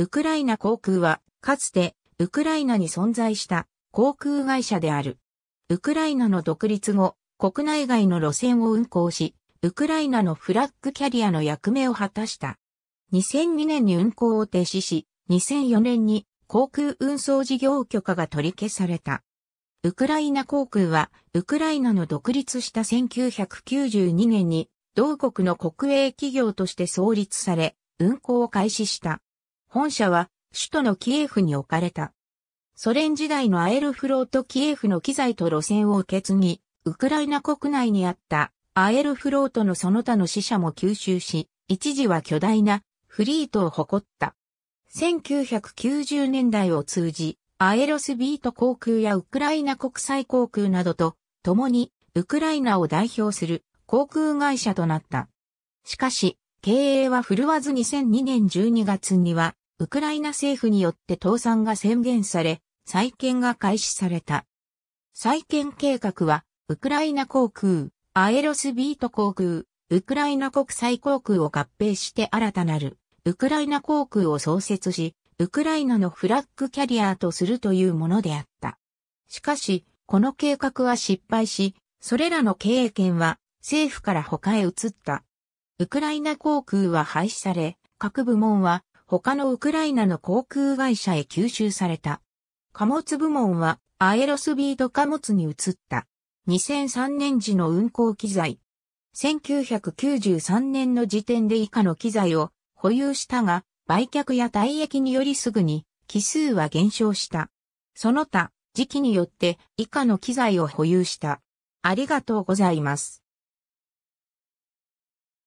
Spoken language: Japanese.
ウクライナ航空は、かつて、ウクライナに存在した航空会社である。ウクライナの独立後、国内外の路線を運航し、ウクライナのフラッグキャリアの役目を果たした。2002年に運航を停止し、2004年に航空運送事業許可が取り消された。ウクライナ航空は、ウクライナの独立した1992年に、同国の国営企業として創立され、運航を開始した。本社は首都のキエフに置かれた。ソ連時代のアエルフロートキエフの機材と路線を受け継ぎ、ウクライナ国内にあったアエルフロートのその他の死者も吸収し、一時は巨大なフリートを誇った。1990年代を通じ、アエロスビート航空やウクライナ国際航空などと共にウクライナを代表する航空会社となった。しかし、経営は振るわず2002年12月にはウクライナ政府によって倒産が宣言され、再建が開始された。再建計画は、ウクライナ航空、アエロスビート航空、ウクライナ国際航空を合併して新たなる、ウクライナ航空を創設し、ウクライナのフラッグキャリアとするというものであった。しかし、この計画は失敗し、それらの経営権は政府から他へ移った。ウクライナ航空は廃止され、各部門は他のウクライナの航空会社へ吸収された。貨物部門はアエロスビード貨物に移った。2003年時の運航機材。1993年の時点で以下の機材を保有したが、売却や退役によりすぐに、機数は減少した。その他、時期によって以下の機材を保有した。ありがとうございます。